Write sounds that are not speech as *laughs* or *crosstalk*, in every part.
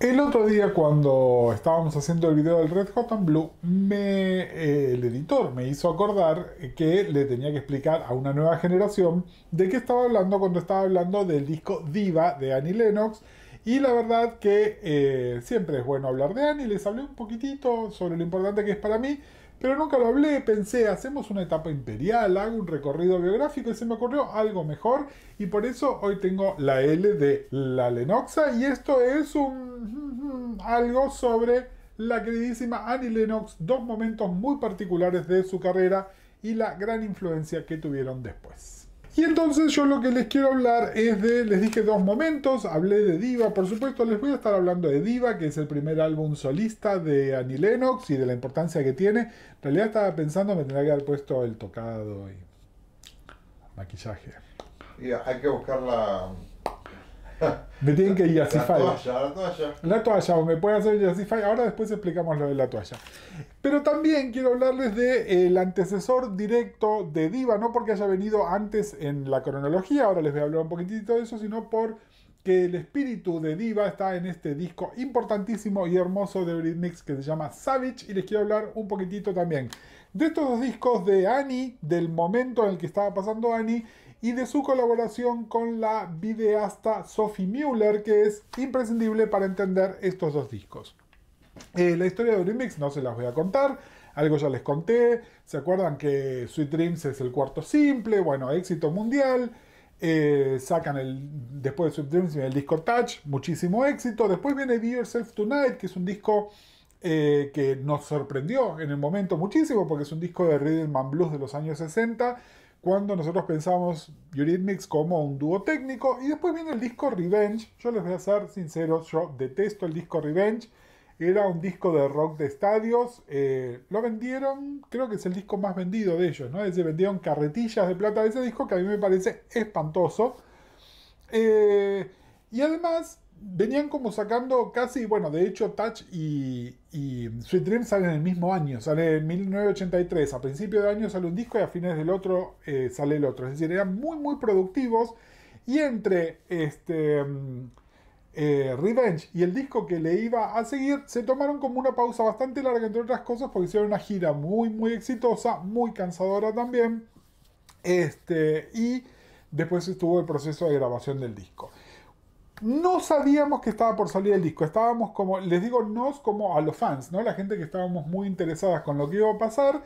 El otro día cuando estábamos haciendo el video del Red Hot and Blue, eh, el editor me hizo acordar que le tenía que explicar a una nueva generación de qué estaba hablando cuando estaba hablando del disco Diva de Annie Lennox. Y la verdad que eh, siempre es bueno hablar de Annie, les hablé un poquitito sobre lo importante que es para mí pero nunca lo hablé, pensé, hacemos una etapa imperial, hago un recorrido biográfico y se me ocurrió algo mejor. Y por eso hoy tengo la L de la Lenoxa y esto es un... *laughs* algo sobre la queridísima Annie Lenox, dos momentos muy particulares de su carrera y la gran influencia que tuvieron después. Y entonces yo lo que les quiero hablar es de, les dije dos momentos, hablé de Diva, por supuesto les voy a estar hablando de Diva, que es el primer álbum solista de Annie Lennox y de la importancia que tiene. En realidad estaba pensando, me tendría que haber puesto el tocado y maquillaje. Y hay que buscar la, *laughs* me tienen que Sifai. La toalla, la toalla. La toalla, o me puede hacer yassify. Ahora después explicamos lo de la toalla. Pero también quiero hablarles del eh, el antecesor directo de Diva, no porque haya venido antes en la cronología, ahora les voy a hablar un poquitito de eso, sino porque el espíritu de Diva está en este disco importantísimo y hermoso de Mix que se llama Savage y les quiero hablar un poquitito también de estos dos discos de Annie, del momento en el que estaba pasando Annie y de su colaboración con la videasta Sophie Mueller, que es imprescindible para entender estos dos discos. Eh, la historia de Remix no se las voy a contar, algo ya les conté. ¿Se acuerdan que Sweet Dreams es el cuarto simple? Bueno, éxito mundial. Eh, sacan el, después de Sweet Dreams el disco Touch, muchísimo éxito. Después viene Be Yourself Tonight, que es un disco eh, que nos sorprendió en el momento muchísimo, porque es un disco de rhythm and blues de los años 60 cuando nosotros pensamos Eurythmics como un dúo técnico. Y después viene el disco Revenge. Yo les voy a ser sincero. yo detesto el disco Revenge. Era un disco de rock de estadios. Eh, lo vendieron, creo que es el disco más vendido de ellos, ¿no? Se vendieron carretillas de plata de ese disco que a mí me parece espantoso. Eh, y además venían como sacando casi, bueno, de hecho Touch y, y, Sweet Dream salen en el mismo año, sale en 1983, a principio de año sale un disco y a fines del otro eh, sale el otro, es decir, eran muy muy productivos y entre este mm, eh, Revenge y el disco que le iba a seguir se tomaron como una pausa bastante larga entre otras cosas porque hicieron una gira muy muy exitosa, muy cansadora también, este, y después estuvo el proceso de grabación del disco no sabíamos que estaba por salir el disco. Estábamos como, les digo nos como a los fans, ¿no? La gente que estábamos muy interesadas con lo que iba a pasar.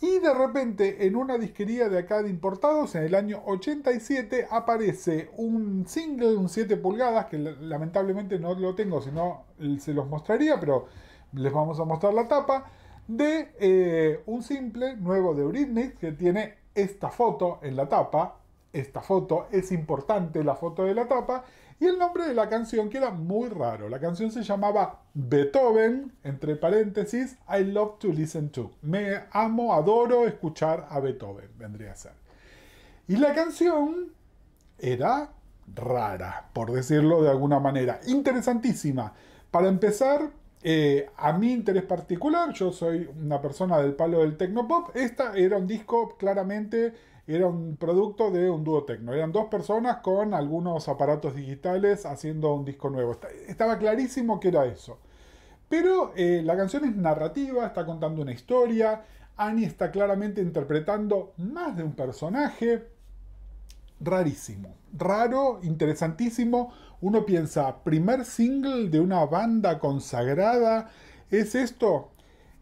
Y de repente en una disquería de acá de importados, en el año 87, aparece un single, un 7 pulgadas, que lamentablemente no lo tengo, si no se los mostraría, pero les vamos a mostrar la tapa, de eh, un simple nuevo de Britney que tiene esta foto en la tapa, esta foto es importante, la foto de la tapa, y el nombre de la canción que era muy raro. La canción se llamaba Beethoven, entre paréntesis, I love to listen to. Me amo, adoro escuchar a Beethoven, vendría a ser. Y la canción era rara, por decirlo de alguna manera. Interesantísima. Para empezar, eh, a mi interés particular, yo soy una persona del palo del tecnopop, esta era un disco claramente era un producto de un dúo tecno. Eran dos personas con algunos aparatos digitales haciendo un disco nuevo. Estaba clarísimo que era eso. Pero eh, la canción es narrativa, está contando una historia. Annie está claramente interpretando más de un personaje. Rarísimo, raro, interesantísimo. Uno piensa, primer single de una banda consagrada, ¿es esto?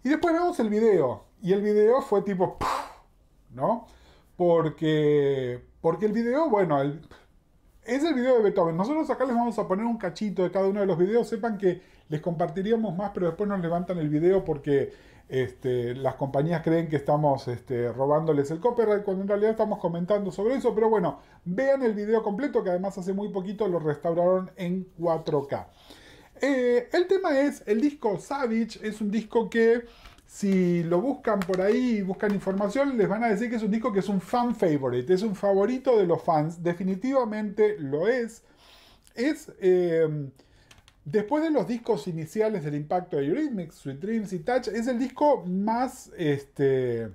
Y después vemos el video. Y el video fue tipo, ¿no? Porque, porque el video, bueno, es el video de Beethoven. Nosotros acá les vamos a poner un cachito de cada uno de los videos. Sepan que les compartiríamos más, pero después nos levantan el video porque este, las compañías creen que estamos este, robándoles el copyright cuando en realidad estamos comentando sobre eso. Pero bueno, vean el video completo que además hace muy poquito lo restauraron en 4K. Eh, el tema es, el disco Savage es un disco que si lo buscan por ahí buscan información, les van a decir que es un disco que es un fan favorite, es un favorito de los fans, definitivamente lo es. Es, eh, después de los discos iniciales del impacto de Eurythmics, Sweet Dreams y Touch, es el disco más, este,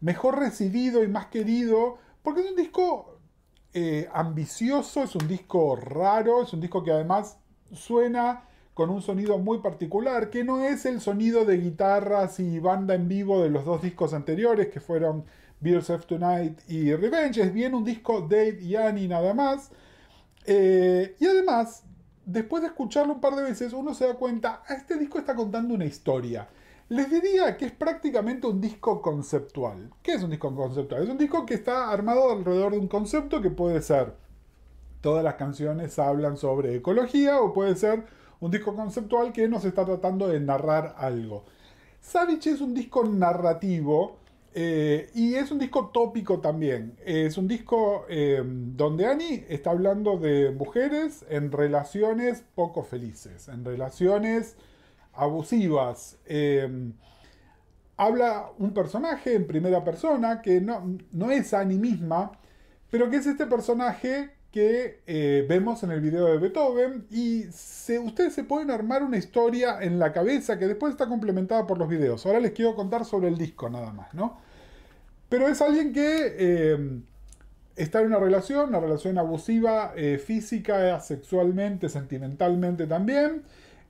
mejor recibido y más querido, porque es un disco eh, ambicioso, es un disco raro, es un disco que además suena con un sonido muy particular, que no es el sonido de guitarras y banda en vivo de los dos discos anteriores, que fueron Beers of Tonight y Revenge, es bien un disco Dave y Annie nada más. Eh, y además, después de escucharlo un par de veces, uno se da cuenta, ah, este disco está contando una historia. Les diría que es prácticamente un disco conceptual. ¿Qué es un disco conceptual? Es un disco que está armado alrededor de un concepto que puede ser todas las canciones hablan sobre ecología o puede ser un disco conceptual que nos está tratando de narrar algo. Savage es un disco narrativo eh, y es un disco tópico también. Es un disco em, donde Annie está hablando de mujeres en relaciones poco felices, en relaciones abusivas. Em, habla un personaje en primera persona que no, no es Annie misma, pero que es este personaje que eh, vemos en el video de Beethoven y ustedes se pueden armar una historia en la cabeza que después está complementada por los videos. Ahora les quiero contar sobre el disco nada más, ¿no? Pero es alguien que eh, está en una relación, una relación abusiva, eh, física, sexualmente, sentimentalmente también.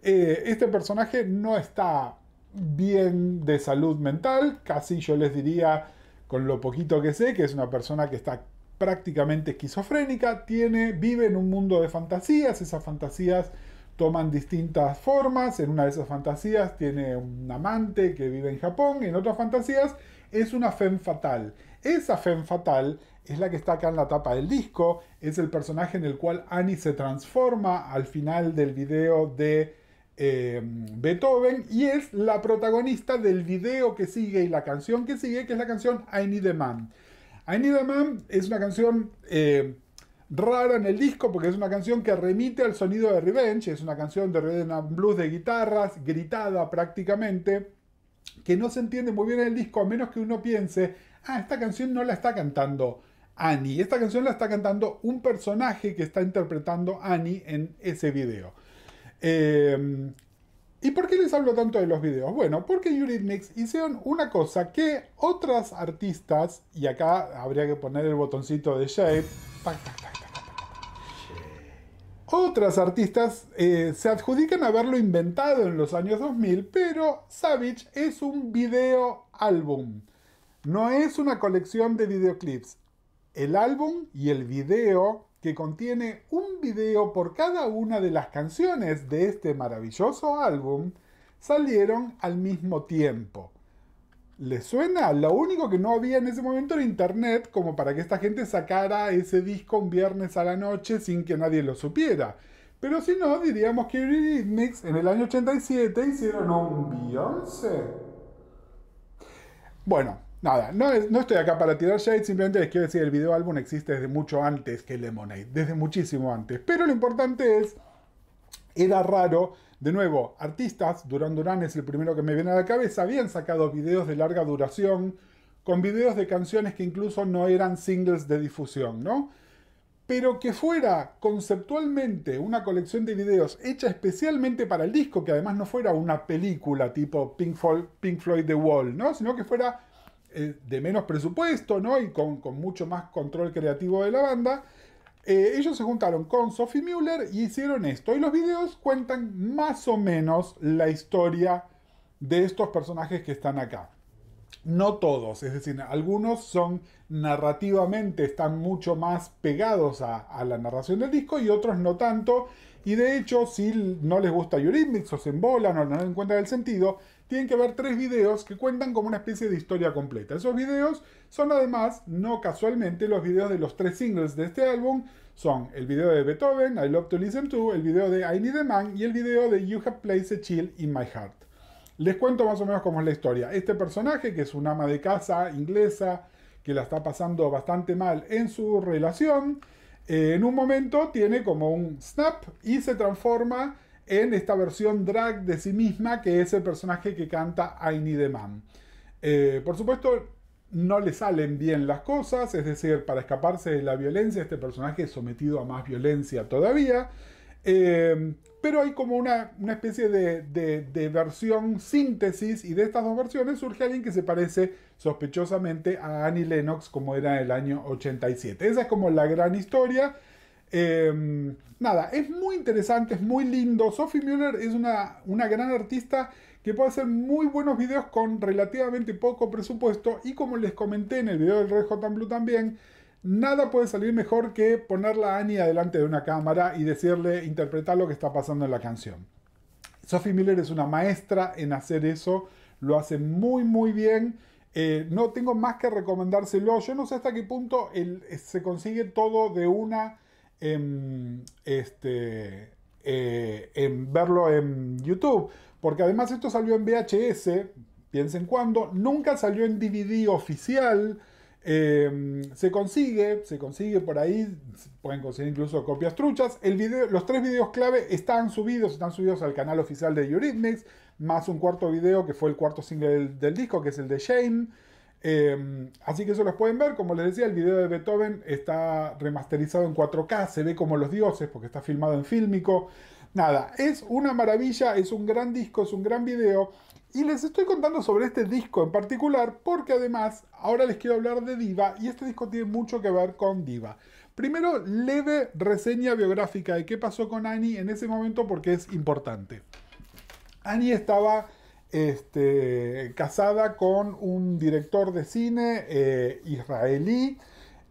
este personaje no está bien de salud mental, casi yo les diría con lo poquito que sé, que es una persona que está prácticamente esquizofrénica, tiene, vive en un mundo de fantasías, esas fantasías toman distintas formas, en una de esas fantasías tiene un amante que vive en Japón, y en otras fantasías es una femme fatal. Esa femme fatal es la que está acá en la tapa del disco, es el personaje en el cual Annie se transforma al final del video de eh, Beethoven y es la protagonista del video que sigue y la canción que sigue, que es la canción I the Man. I Need a Man es una canción eh, rara en el disco porque es una canción que remite al sonido de Revenge, es una canción de Rhythm Blues de guitarras, gritada prácticamente, que no se entiende muy bien en el disco a menos que uno piense, ah, esta canción no la está cantando Annie, esta canción la está cantando un personaje que está interpretando Annie en ese video. Eh, ¿Y por qué les hablo tanto de los videos? Bueno, porque Mix hicieron una cosa que otras artistas, y acá habría que poner el botoncito de Shape, otras artistas eh, se adjudican haberlo inventado en los años 2000, pero Savage es un video álbum. No es una colección de videoclips. El álbum y el video que contiene un video por cada una de las canciones de este maravilloso álbum, salieron al mismo tiempo. ¿Les suena? Lo único que no había en ese momento era internet como para que esta gente sacara ese disco un viernes a la noche sin que nadie lo supiera. Pero si no, diríamos que Rhythmics en el año 87 hicieron un Beyoncé. Bueno, Nada, no, estoy acá para tirar shade, simplemente les quiero decir, el video álbum existe desde mucho antes que Lemonade, desde muchísimo antes. Pero lo importante es, era raro, de nuevo, artistas, Duran Duran es el primero que me viene a la cabeza, habían sacado videos de larga duración, con videos de canciones que incluso no eran singles de difusión, ¿no? Pero que fuera conceptualmente una colección de videos hecha especialmente para el disco, que además no fuera una película tipo Pink Pink Floyd The Wall, ¿no? Sino que fuera eh, de menos presupuesto, ¿no? Y con, mucho más control creativo de la banda. Eh, ellos se juntaron con Sophie Mueller y hicieron esto. Y los videos cuentan más o menos la historia de estos personajes que están acá. No todos, es decir, algunos son narrativamente, están mucho más pegados a, a la narración del disco y otros no tanto. Y de hecho, si no les gusta Eurythmics o se embolan o no encuentran el sentido, tienen que ver tres videos que cuentan como una especie de historia completa. Esos videos son además, no casualmente, los videos de los tres singles de este álbum. Son el video de Beethoven, I Love to Listen to, el video de I Need a Man y el video de You Have Placed a Chill in My Heart. Les cuento más o menos cómo es la historia. Este personaje, que es una ama de casa inglesa, que la está pasando bastante mal en su relación, eh, en un momento tiene como un snap y se transforma en esta versión drag de sí misma, que es el personaje que canta I Need Man. Eh, por supuesto, no le salen bien las cosas, es decir, para escaparse de la violencia, este personaje es sometido a más violencia todavía. Eh, pero hay como una, especie de, de, versión síntesis y de estas dos versiones surge alguien que se parece sospechosamente a Annie Lennox como era en el año 87. Esa es como la gran historia Em, nada, es muy interesante, es muy lindo. Sophie Müller es una, una gran artista que puede hacer muy buenos videos con relativamente poco presupuesto y como les comenté en el video del Red Hot Blue también, nada puede salir mejor que ponerla a Annie delante de una cámara y decirle, interpretar lo que está pasando en la canción. Sophie Miller es una maestra en hacer eso, lo hace muy muy bien. Eh, no tengo más que recomendárselo. Yo no sé hasta qué punto se consigue todo de una en, este, eh, en verlo en YouTube. Porque además esto salió en VHS, piensen cuándo, nunca salió en DVD oficial. Em, se consigue, se consigue por ahí, pueden conseguir incluso copias truchas. El video, los tres videos clave están subidos, están subidos al canal oficial de Eurythmics, más un cuarto video que fue el cuarto single del, disco, que es el de Shame. Em, así que eso los pueden ver. Como les decía, el video de Beethoven está remasterizado en 4K, se ve como los dioses porque está filmado en fílmico. Nada, es una maravilla, es un gran disco, es un gran video. Y les estoy contando sobre este disco en particular porque además ahora les quiero hablar de Diva y este disco tiene mucho que ver con Diva. Primero, leve reseña biográfica de qué pasó con Annie en ese momento porque es importante. Annie estaba este, casada con un director de cine eh, israelí.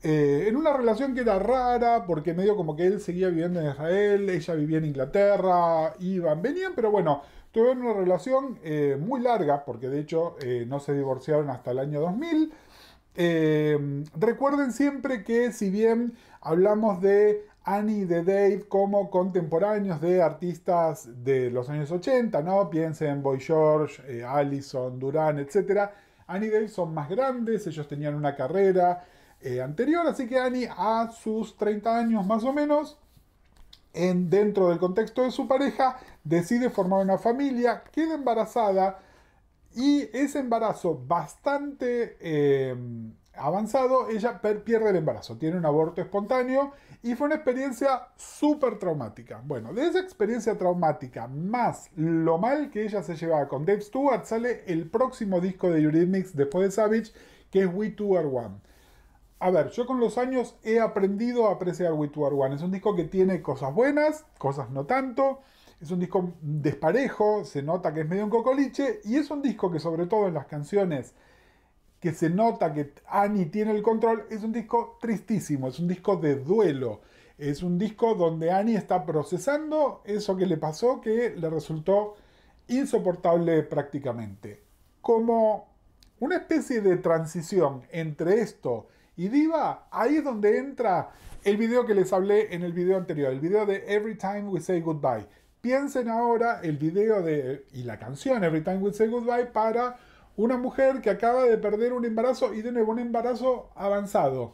Eh, en una relación que era rara, porque medio como que él seguía viviendo en Israel, ella vivía en Inglaterra, iban, venían, pero bueno, tuvieron una relación eh, muy larga, porque de hecho no se divorciaron hasta el año 2000. recuerden siempre que si bien hablamos de Annie de Dave como contemporáneos de artistas de los años 80, ¿no? Piensen en Boy George, eh, Allison, Duran, etc. Annie Dave son más grandes, ellos tenían una carrera eh, anterior, así que Annie a sus 30 años más o menos, en, dentro del contexto de su pareja, decide formar una familia, queda embarazada y ese embarazo bastante... Eh, avanzado, ella pierde el embarazo, tiene un aborto espontáneo y fue una experiencia súper traumática. Bueno, de esa experiencia traumática más lo mal que ella se llevaba con Dave Stewart sale el próximo disco de Eurythmics después de Savage, que es We Two Are One. A ver, yo con los años he aprendido a apreciar We Two Are One. Es un disco que tiene cosas buenas, cosas no tanto. Es un disco desparejo, se nota que es medio un cocoliche y es un disco que sobre todo en las canciones que se nota que Annie tiene el control, es un disco tristísimo, es un disco de duelo. Es un disco donde Annie está procesando eso que le pasó que le resultó insoportable prácticamente. Como una especie de transición entre esto y Diva, ahí es donde entra el video que les hablé en el video anterior, el video de Every Time We Say Goodbye. Piensen ahora el video de, y la canción Every Time We Say Goodbye para una mujer que acaba de perder un embarazo y tiene un embarazo avanzado.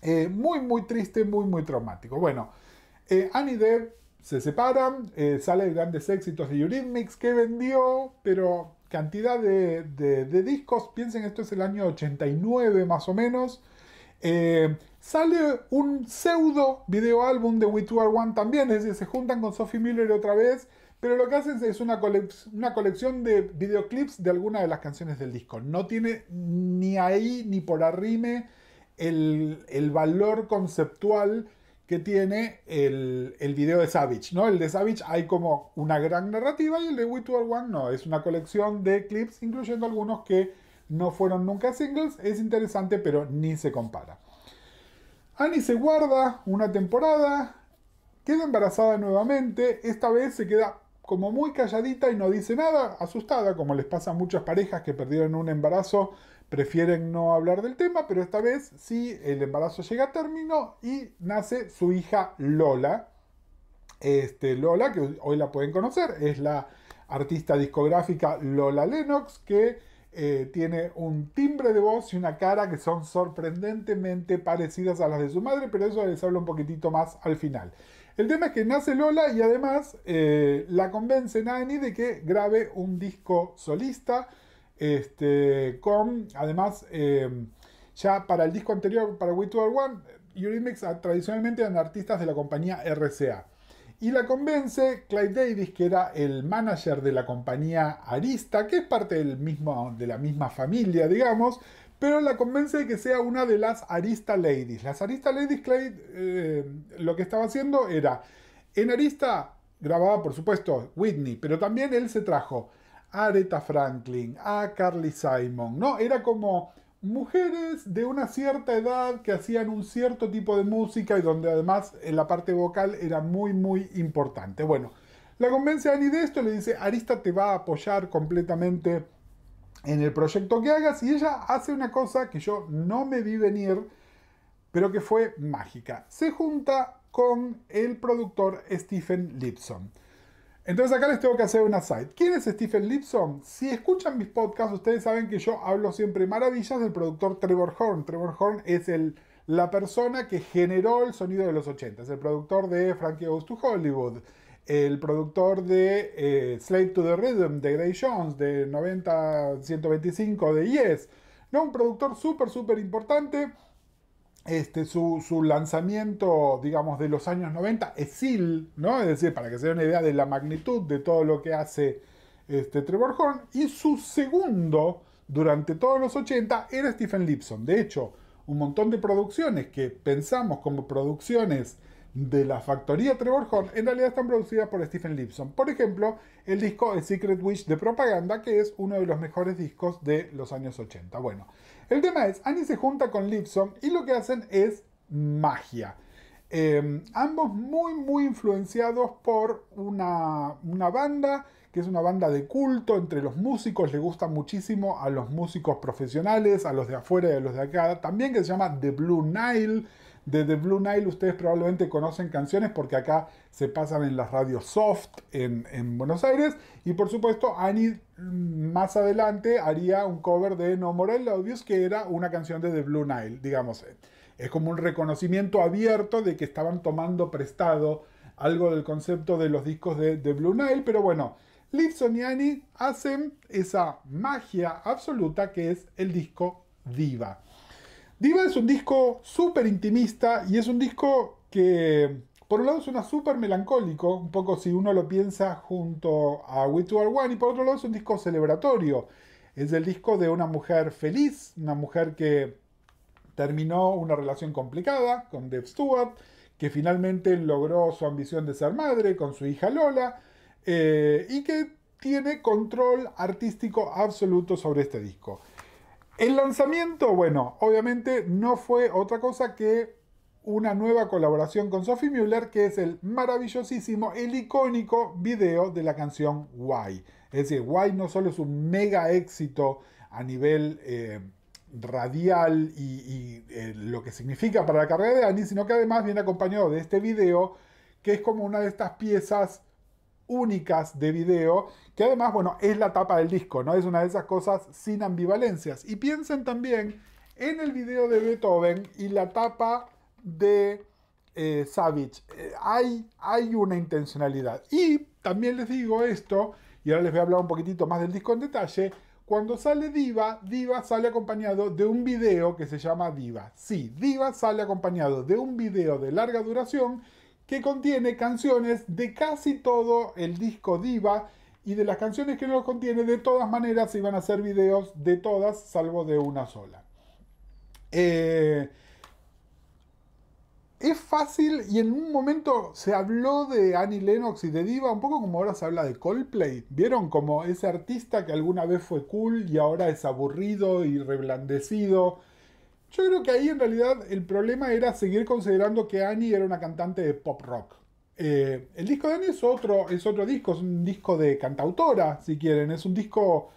Eh, muy, muy triste, muy, muy traumático. Bueno, eh, Annie y Depp se separan, eh, sale grandes éxitos de Eurythmics que vendió, pero cantidad de, discos, piensen esto es el año 89 más o menos. Eh, sale un pseudo video álbum de We Two One también, es decir, se juntan con Sophie Miller otra vez pero lo que hacen es una, colección de videoclips de algunas de las canciones del disco. No tiene ni ahí ni por arrime el, valor conceptual que tiene el, el, video de Savage, ¿no? El de Savage hay como una gran narrativa y el de We Two One no, es una colección de clips, incluyendo algunos que no fueron nunca singles, es interesante pero ni se compara. Annie se guarda una temporada, queda embarazada nuevamente, esta vez se queda como muy calladita y no dice nada, asustada, como les pasa a muchas parejas que perdieron un embarazo, prefieren no hablar del tema, pero esta vez sí el embarazo llega a término y nace su hija Lola. Este, Lola, que hoy la pueden conocer, es la artista discográfica Lola Lennox, que eh, tiene un timbre de voz y una cara que son sorprendentemente parecidas a las de su madre, pero eso les hablo un poquitito más al final. El tema es que nace Lola y además eh, la convence Nani de que grabe un disco solista. Este, con, además, em, ya para el disco anterior, para We One, Eurythmics ah, tradicionalmente eran artistas de la compañía RCA. Y la convence Clyde Davis, que era el manager de la compañía Arista, que es parte del mismo, de la misma familia, digamos, pero la convence de que sea una de las Arista Ladies. Las Arista Ladies, Clay, eh, lo que estaba haciendo era, en Arista grababa por supuesto Whitney, pero también él se trajo a Aretha Franklin, a Carly Simon, ¿no? Era como mujeres de una cierta edad que hacían un cierto tipo de música y donde además la parte vocal era muy, muy importante. Bueno, la convence a Annie de esto, le dice, Arista te va a apoyar completamente en el proyecto que hagas y ella hace una cosa que yo no me vi venir, pero que fue mágica. Se junta con el productor Stephen Lipson. Entonces acá les tengo que hacer una side. ¿Quién es Stephen Lipson? Si escuchan mis podcasts, ustedes saben que yo hablo siempre maravillas del productor Trevor Horn. Trevor Horn es el, la persona que generó el sonido de los 80, es el productor de Frankie Goes to Hollywood el productor de eh, Slave to the Rhythm, de Grey Jones, de 90-125, de Yes. ¿no? Un productor súper, súper importante. Este, su, lanzamiento, digamos, de los años 90 es SIL, ¿no? Es decir, para que se den una idea de la magnitud de todo lo que hace este, Trevor Horn. Y su segundo, durante todos los 80, era Stephen Lipson. De hecho, un montón de producciones que pensamos como producciones de la factoría Trevor Horn en realidad están producidas por Stephen Lipson. Por ejemplo, el disco The Secret Wish de Propaganda, que es uno de los mejores discos de los años 80. Bueno, el tema es, Annie se junta con Lipson y lo que hacen es magia. Em, ambos muy, muy influenciados por una, una banda que es una banda de culto entre los músicos, le gusta muchísimo a los músicos profesionales, a los de afuera y a los de acá, también que se llama The Blue Nile de The Blue Nile ustedes probablemente conocen canciones porque acá se pasan en las radios soft en, Buenos Aires. Y por supuesto, Annie mm, más adelante haría un cover de No More Obvious, que era una canción de The Blue Nile, digamos. Es como un reconocimiento abierto de que estaban tomando prestado algo del concepto de los discos de, The Blue Nile, pero bueno, Lipson y Annie hacen esa magia absoluta que es el disco Diva. Diva es un disco súper intimista y es un disco que, por un lado, suena súper melancólico, un poco si uno lo piensa junto a We Two Are One, y por otro lado es un disco celebratorio. Es el disco de una mujer feliz, una mujer que terminó una relación complicada con Deb Stewart, que finalmente logró su ambición de ser madre con su hija Lola, eh, y que tiene control artístico absoluto sobre este disco. El lanzamiento, bueno, obviamente no fue otra cosa que una nueva colaboración con Sophie Muller, que es el maravillosísimo, el icónico video de la canción Why. Es decir, Why no solo es un mega éxito a nivel eh, radial y, eh, lo que significa para la carrera de Annie, sino que además viene acompañado de este video, que es como una de estas piezas únicas de video, que además, bueno, es la tapa del disco, ¿no? Es una de esas cosas sin ambivalencias. Y piensen también en el video de Beethoven y la tapa de eh, Savage. Eh, hay, hay una intencionalidad. Y también les digo esto, y ahora les voy a hablar un poquitito más del disco en detalle, cuando sale Diva, Diva sale acompañado de un video que se llama Diva. Sí, Diva sale acompañado de un video de larga duración que contiene canciones de casi todo el disco Diva y de las canciones que no lo contiene, de todas maneras iban a hacer videos de todas, salvo de una sola. Eh, es fácil y en un momento se habló de Annie Lennox y de Diva, un poco como ahora se habla de Coldplay. ¿Vieron? Como ese artista que alguna vez fue cool y ahora es aburrido y reblandecido yo creo que ahí en realidad el problema era seguir considerando que Annie era una cantante de pop rock. Eh, el disco de Annie es otro, es otro disco, es un disco de cantautora, si quieren. Es un disco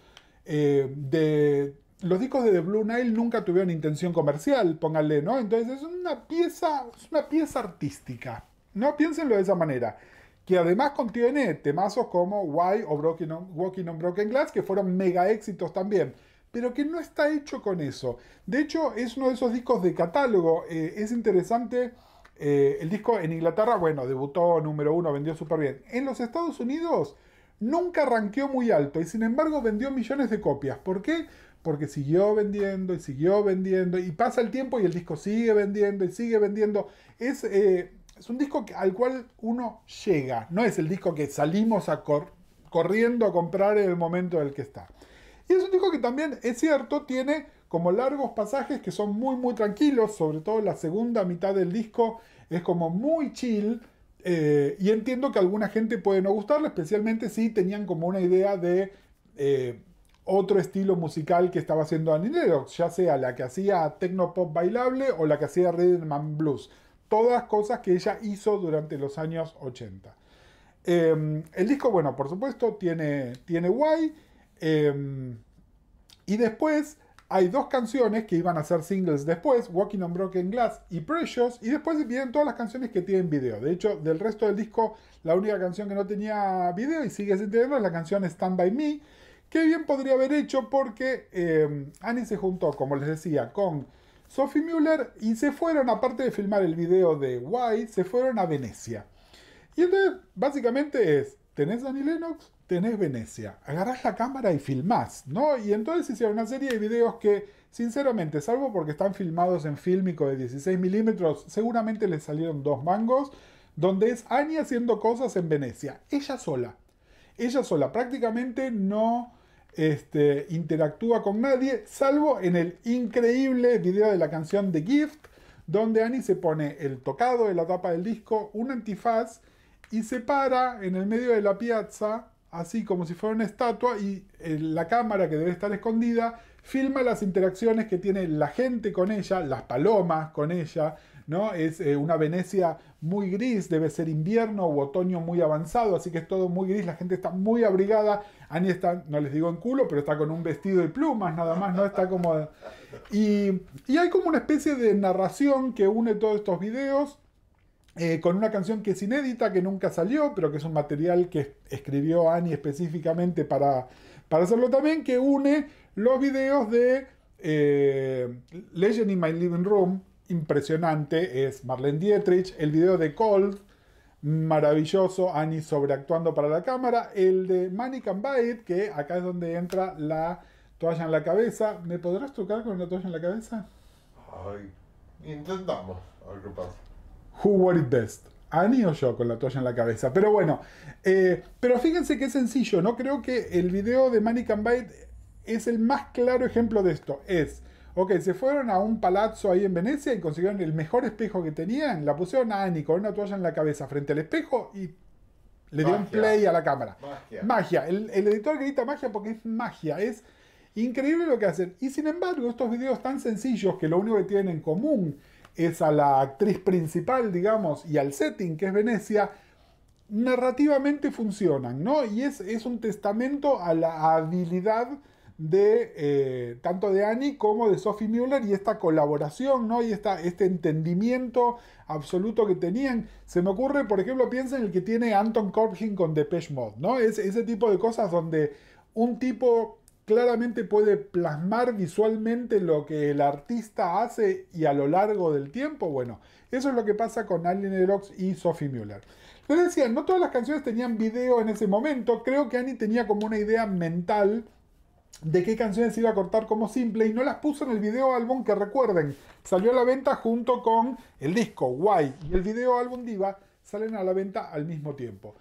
eh, de. Los discos de The Blue Nile nunca tuvieron intención comercial, pónganle, ¿no? Entonces es una pieza, es una pieza artística. No piénsenlo de esa manera. Que además contiene temazos como Why o Broken Walking on Broken Glass, que fueron mega éxitos también pero que no está hecho con eso. De hecho, es uno de esos discos de catálogo. Eh, es interesante. Eh, el disco en Inglaterra, bueno, debutó número uno, vendió súper bien. En los Estados Unidos nunca ranqueó muy alto y sin embargo vendió millones de copias. ¿Por qué? Porque siguió vendiendo y siguió vendiendo y pasa el tiempo y el disco sigue vendiendo y sigue vendiendo. Es, eh, es un disco al cual uno llega, no es el disco que salimos corriendo a comprar en el momento en el que está. Y es un disco que también, es cierto, tiene como largos pasajes que son muy muy tranquilos, sobre todo la segunda mitad del disco es como muy chill eh, y entiendo que a alguna gente puede no gustarle, especialmente si tenían como una idea de eh, otro estilo musical que estaba haciendo Annie Lennox, ya sea la que hacía techno pop bailable o la que hacía rhythm blues, todas cosas que ella hizo durante los años 80. Em, el disco, bueno, por supuesto, tiene, tiene guay. Em, y después hay dos canciones que iban a ser singles después, Walking on Broken Glass y Precious, y después vienen todas las canciones que tienen video. De hecho, del resto del disco, la única canción que no tenía video y sigue sin tenerlo es la canción Stand By Me, que bien podría haber hecho porque em, Annie se juntó, como les decía, con Sophie Mueller y se fueron, aparte de filmar el video de Why, se fueron a Venecia. Y entonces, básicamente es, tenés a Annie Lennox, tenés Venecia, agarrás la cámara y filmás, ¿no? Y entonces hicieron una serie de videos que, sinceramente, salvo porque están filmados en fílmico de 16 milímetros, seguramente les salieron dos mangos, donde es Annie haciendo cosas en Venecia, ella sola. Ella sola, prácticamente no este, interactúa con nadie, salvo en el increíble video de la canción The Gift, donde Annie se pone el tocado de la tapa del disco, un antifaz, y se para en el medio de la piazza así como si fuera una estatua y eh, la cámara que debe estar escondida filma las interacciones que tiene la gente con ella, las palomas con ella, ¿no? Es eh, una Venecia muy gris, debe ser invierno u otoño muy avanzado, así que es todo muy gris, la gente está muy abrigada, Ani está, no les digo en culo, pero está con un vestido y plumas nada más, ¿no? Está como... y hay como una especie de narración que une todos estos videos eh, con una canción que es inédita, que nunca salió, pero que es un material que escribió Annie específicamente para, para hacerlo también, que une los videos de eh, Legend in My Living Room, impresionante, es Marlene Dietrich, el video de Cold, maravilloso, Annie sobreactuando para la cámara, el de Manic and Bite, que acá es donde entra la toalla en la cabeza. ¿Me podrás tocar con la toalla en la cabeza? Ay, intentamos, a ver qué pasa. Who Wore It Best? Annie o yo con la toalla en la cabeza. Pero bueno, eh, pero fíjense que es sencillo, ¿no? Creo que el video de Manic and Bite es el más claro ejemplo de esto. Es, ok, se fueron a un palazzo ahí en Venecia y consiguieron el mejor espejo que tenían, la pusieron a Annie con una toalla en la cabeza frente al espejo y le dio un play a la cámara. Magia. magia. El, el editor grita magia porque es magia, es increíble lo que hacen. Y sin embargo, estos videos tan sencillos que lo único que tienen en común es a la actriz principal, digamos, y al setting, que es Venecia, narrativamente funcionan, ¿no? Y es, es un testamento a la habilidad de eh, tanto de Annie como de Sophie Mueller y esta colaboración, ¿no? Y este entendimiento absoluto que tenían. Se me ocurre, por ejemplo, piensa en el que tiene Anton Corbijn con Depeche Mode, ¿no? Es ese tipo de cosas donde un tipo claramente puede plasmar visualmente lo que el artista hace y a lo largo del tiempo. Bueno, eso es lo que pasa con Alien Erox y Sophie Muller Les decía, no todas las canciones tenían video en ese momento. Creo que Annie tenía como una idea mental de qué canciones iba a cortar como simple y no las puso en el video álbum que recuerden. Salió a la venta junto con el disco Why y el video álbum Diva salen a la venta al mismo tiempo.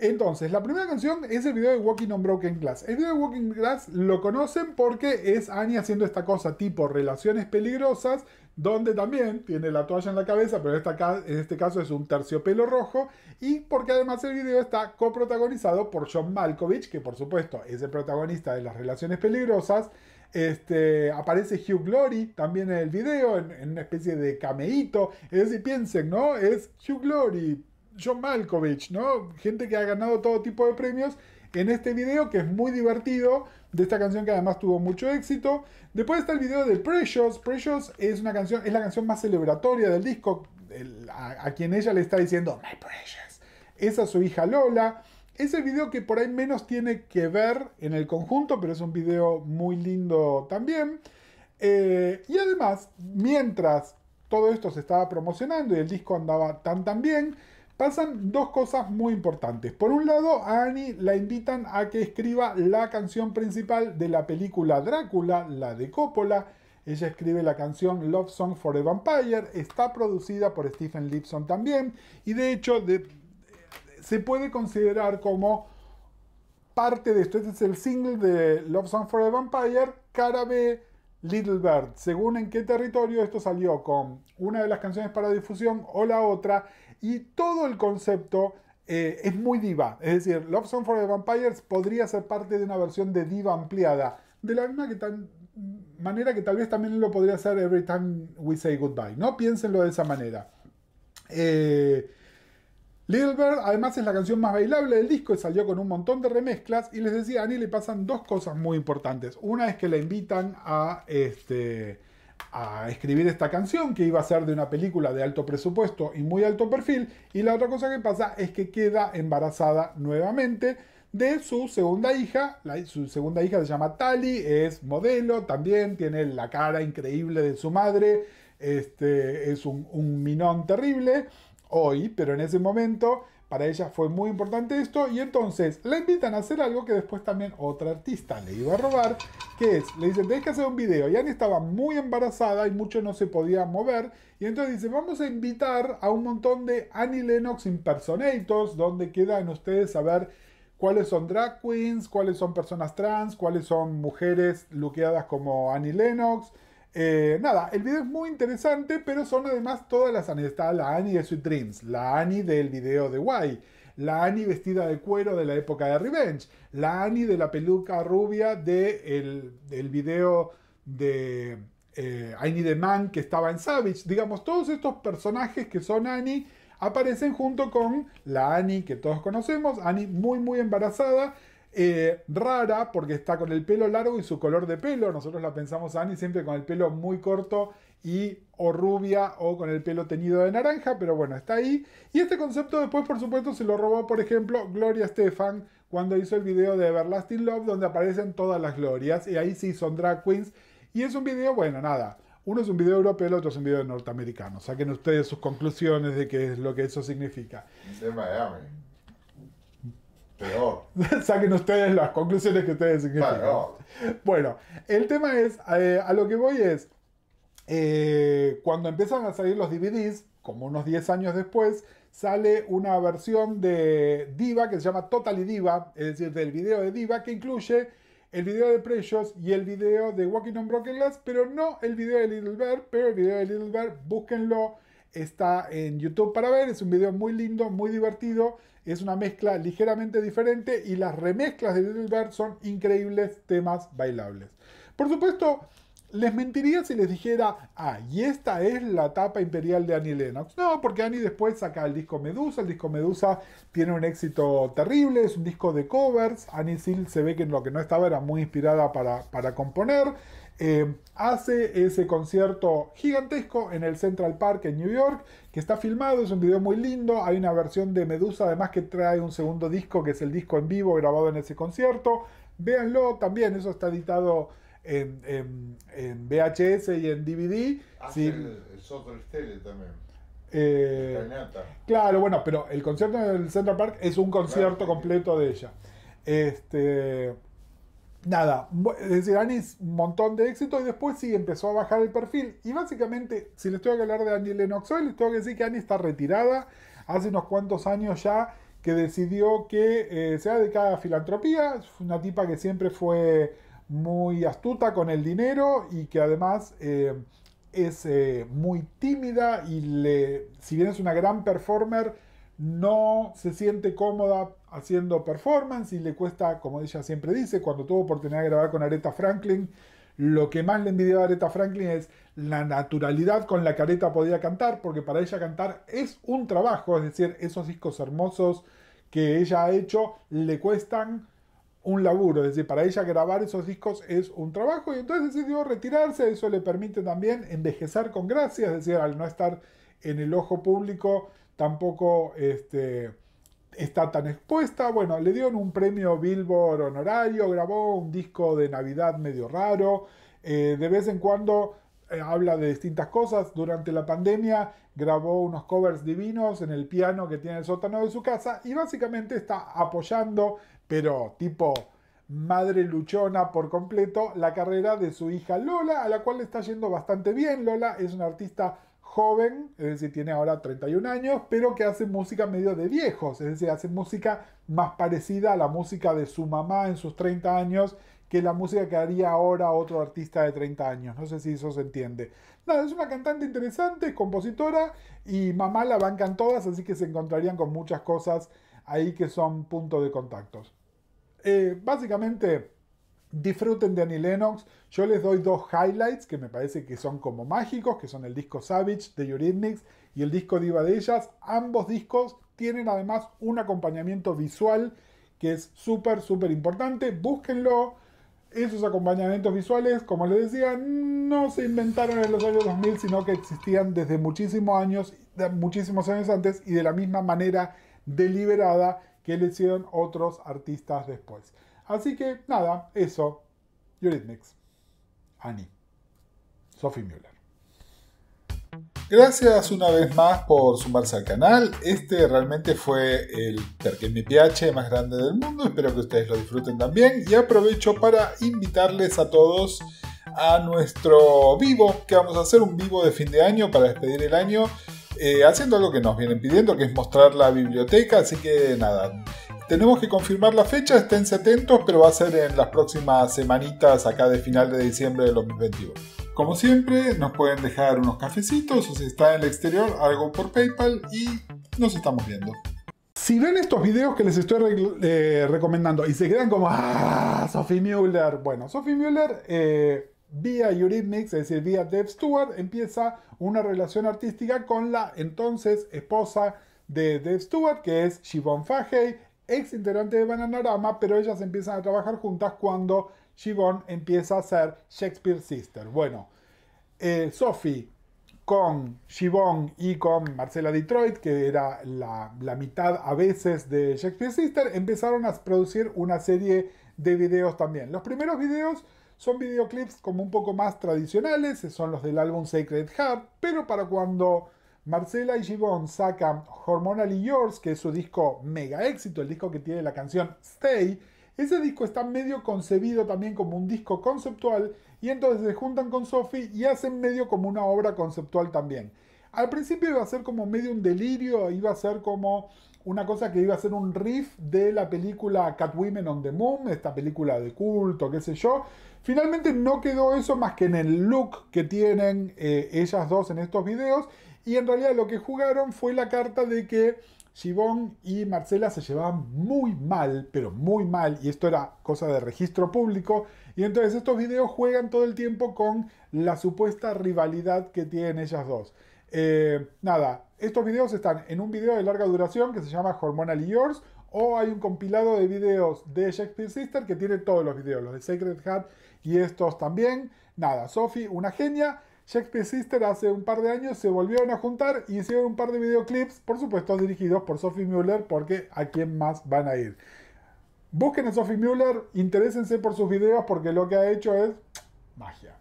Entonces, la primera canción es el video de Walking on Broken Glass. El video de Walking Glass lo conocen porque es Annie haciendo esta cosa tipo relaciones peligrosas, donde también tiene la toalla en la cabeza, pero en, este caso es un terciopelo rojo, y porque además el video está coprotagonizado por John Malkovich, que por supuesto es el protagonista de las relaciones peligrosas. Este, aparece Hugh Glory también en el video, en, en una especie de cameíto. Es decir, piensen, ¿no? Es Hugh Glory, John Malkovich, ¿no? Gente que ha ganado todo tipo de premios en este video que es muy divertido de esta canción que además tuvo mucho éxito. Después está el video de Precious. Precious es una canción, es la canción más celebratoria del disco, a, quien ella le está diciendo My Precious. es a su hija Lola. Es el video que por ahí menos tiene que ver en el conjunto, pero es un video muy lindo también. Eh, y además, mientras todo esto se estaba promocionando y el disco andaba tan tan bien, pasan dos cosas muy importantes. Por un lado, a Annie la invitan a que escriba la canción principal de la película Drácula, la de Coppola. Ella escribe la canción Love Song for a Vampire, está producida por Stephen Lipson también, y de hecho se puede considerar como parte de esto. Este es el single de Love Song for a Vampire, cara Little Bird. Según en qué territorio esto salió con una de las canciones para difusión o la otra, y todo el concepto eh, es muy diva. Es decir, Love Song for the Vampires podría ser parte de una versión de diva ampliada. De la misma que tan, manera que tal vez también lo podría hacer Every Time We Say Goodbye. No piénsenlo de esa manera. Eh, Little Bird además es la canción más bailable del disco y salió con un montón de remezclas. Y les decía, a Annie le pasan dos cosas muy importantes. Una es que la invitan a, este, a escribir esta canción que iba a ser de una película de alto presupuesto y muy alto perfil. Y la otra cosa que pasa es que queda embarazada nuevamente de su segunda hija. su segunda hija se llama Tali, es modelo, también tiene la cara increíble de su madre. Este, es un, un minón terrible hoy, pero en ese momento para ella fue muy importante esto y entonces la invitan a hacer algo que después también otra artista le iba a robar, que es, le dicen, tenés que hacer un video. Y Annie estaba muy embarazada y mucho no se podía mover. Y entonces dice, vamos a invitar a un montón de Annie Lennox impersonators, donde quedan ustedes a ver cuáles son drag queens, cuáles son personas trans, cuáles son mujeres luqueadas como Annie Lennox eh, nada, el video es muy interesante, pero son además todas las Annie. Está la Annie de Sweet Dreams, la Annie del video de Why, la Annie vestida de cuero de la época de Revenge, la Annie de la peluca rubia del de el video de eh, the Man que estaba en Savage. Digamos, todos estos personajes que son Ani aparecen junto con la Annie que todos conocemos, Ani muy muy embarazada, eh, rara porque está con el pelo largo y su color de pelo. Nosotros la pensamos a Annie siempre con el pelo muy corto y o rubia o con el pelo teñido de naranja, pero bueno, está ahí. Y este concepto después, por supuesto, se lo robó, por ejemplo, Gloria Stefan cuando hizo el video de Everlasting Love, donde aparecen todas las glorias, y ahí sí son drag queens. Y es un video, bueno, nada. Uno es un video europeo, el otro es un video norteamericano. Saquen ustedes sus conclusiones de qué es lo que eso significa. Miami. *laughs* Saquen ustedes las conclusiones que ustedes Bueno, el tema es, eh, a lo que voy es, eh, cuando empiezan a salir los DVDs, como unos 10 años después, sale una versión de Diva que se llama Totally Diva, es decir, del video de Diva que incluye el video de Precious y el video de Walking on Broken Glass, pero no el video de Little Bear, pero el video de Little Bear, búsquenlo, está en YouTube para ver, es un video muy lindo, muy divertido, es una mezcla ligeramente diferente y las remezclas de Little Bird son increíbles temas bailables. Por supuesto, les mentiría si les dijera, ah, y esta es la etapa imperial de Annie Lennox. No, porque Annie después saca el disco Medusa. El disco Medusa tiene un éxito terrible, es un disco de covers. Annie Seal se ve que en lo que no estaba era muy inspirada para, para componer. Eh, hace ese concierto gigantesco en el Central Park en New York, que está filmado, es un video muy lindo, hay una versión de Medusa además que trae un segundo disco, que es el disco en vivo grabado en ese concierto, véanlo también, eso está editado en, VHS y en DVD. Hace ah, sí. el, también. Eh, claro, bueno, pero el concierto en el Central Park es un concierto completo de ella. Este, nada, decir, es un montón de éxito y después sí empezó a bajar el perfil. Y básicamente, si les tengo que hablar de Annie Lennox hoy, les tengo que decir que Annie está retirada hace unos cuantos años ya que decidió que eh, se va a filantropía. a una tipa que siempre fue muy astuta con el dinero y que además eh, es eh, muy tímida y le, si bien es una gran performer, no se siente cómoda haciendo performance y le cuesta, como ella siempre dice, cuando tuvo oportunidad de grabar con Aretha Franklin, lo que más le envidió a Aretha Franklin es la naturalidad con la que Aretha podía cantar, porque para ella cantar es un trabajo, es decir, esos discos hermosos que ella ha hecho le cuestan un laburo, es decir, para ella grabar esos discos es un trabajo y entonces decidió retirarse, eso le permite también envejecer con gracia, es decir, al no estar en el ojo público, tampoco este, está tan expuesta. Bueno, le dieron un premio Billboard honorario, grabó un disco de Navidad medio raro, eh, de vez en cuando eh, habla de distintas cosas. Durante la pandemia grabó unos covers divinos en el piano que tiene el sótano de su casa y básicamente está apoyando, pero tipo madre luchona por completo, la carrera de su hija Lola, a la cual le está yendo bastante bien. Lola es una artista joven, es decir, tiene ahora 31 años, pero que hace música medio de viejos, es decir, hace música más parecida a la música de su mamá en sus 30 años que la música que haría ahora otro artista de 30 años. No sé si eso se entiende. Nada, es una cantante interesante, es compositora y mamá la bancan todas, así que se encontrarían con muchas cosas ahí que son puntos de contactos. Eh, básicamente Disfruten de Annie Lennox. Yo les doy dos highlights que me parece que son como mágicos, que son el disco Savage de Eurythmics y el disco Diva de ellas. Ambos discos tienen además un acompañamiento visual que es súper, súper importante. Búsquenlo. Esos acompañamientos visuales, como les decía, no se inventaron en los años 2000, sino que existían desde muchísimos años, muchísimos años antes y de la misma manera deliberada que le hicieron otros artistas después. Así que nada, eso. Eurythmics. Ani, Sophie Müller. Gracias una vez más por sumarse al canal. Este realmente fue el mi PH más grande del mundo. Espero que ustedes lo disfruten también. Y aprovecho para invitarles a todos a nuestro vivo, que vamos a hacer un vivo de fin de año para despedir el año, eh, haciendo algo que nos vienen pidiendo, que es mostrar la biblioteca. Así que nada, tenemos que confirmar la fecha, esténse atentos, pero va a ser en las próximas semanitas, acá de final de diciembre de 2021. Como siempre, nos pueden dejar unos cafecitos o si está en el exterior, algo por PayPal y nos estamos viendo. Si ven estos videos que les estoy eh, recomendando y se quedan como, ah, Sophie Mueller. Bueno, Sophie Mueller, eh, vía Eurythmics, es decir, vía Dev Stewart, empieza una relación artística con la entonces esposa de Dev Stewart, que es Shivon Fahey, ex integrante de Bananarama, pero ellas empiezan a trabajar juntas cuando Shivon empieza a ser Shakespeare Sister. Bueno, eh, Sophie con Shivon y con Marcela Detroit, que era la, la, mitad a veces de Shakespeare Sister, empezaron a producir una serie de videos también. Los primeros videos son videoclips como un poco más tradicionales, son los del álbum Sacred Heart, pero para cuando Marcela y Gibbon sacan Hormonally Yours, que es su disco mega éxito, el disco que tiene la canción Stay. Ese disco está medio concebido también como un disco conceptual y entonces se juntan con Sophie y hacen medio como una obra conceptual también. Al principio iba a ser como medio un delirio, iba a ser como una cosa que iba a ser un riff de la película Catwomen on the Moon, esta película de culto, qué sé yo. Finalmente no quedó eso más que en el look que tienen eh, ellas dos en estos videos y en realidad lo que jugaron fue la carta de que Gibón y Marcela se llevaban muy mal, pero muy mal, y esto era cosa de registro público. Y entonces estos videos juegan todo el tiempo con la supuesta rivalidad que tienen ellas dos. Eh, nada, estos videos están en un video de larga duración que se llama Hormonal Yours, o hay un compilado de videos de Shakespeare Sister que tiene todos los videos, los de Sacred Heart y estos también. Nada, Sophie, una genia. Shakespeare Sister hace un par de años se volvieron a juntar y hicieron un par de videoclips, por supuesto dirigidos por Sophie Mueller, porque a quién más van a ir. Busquen a Sophie Mueller, interésense por sus videos porque lo que ha hecho es magia.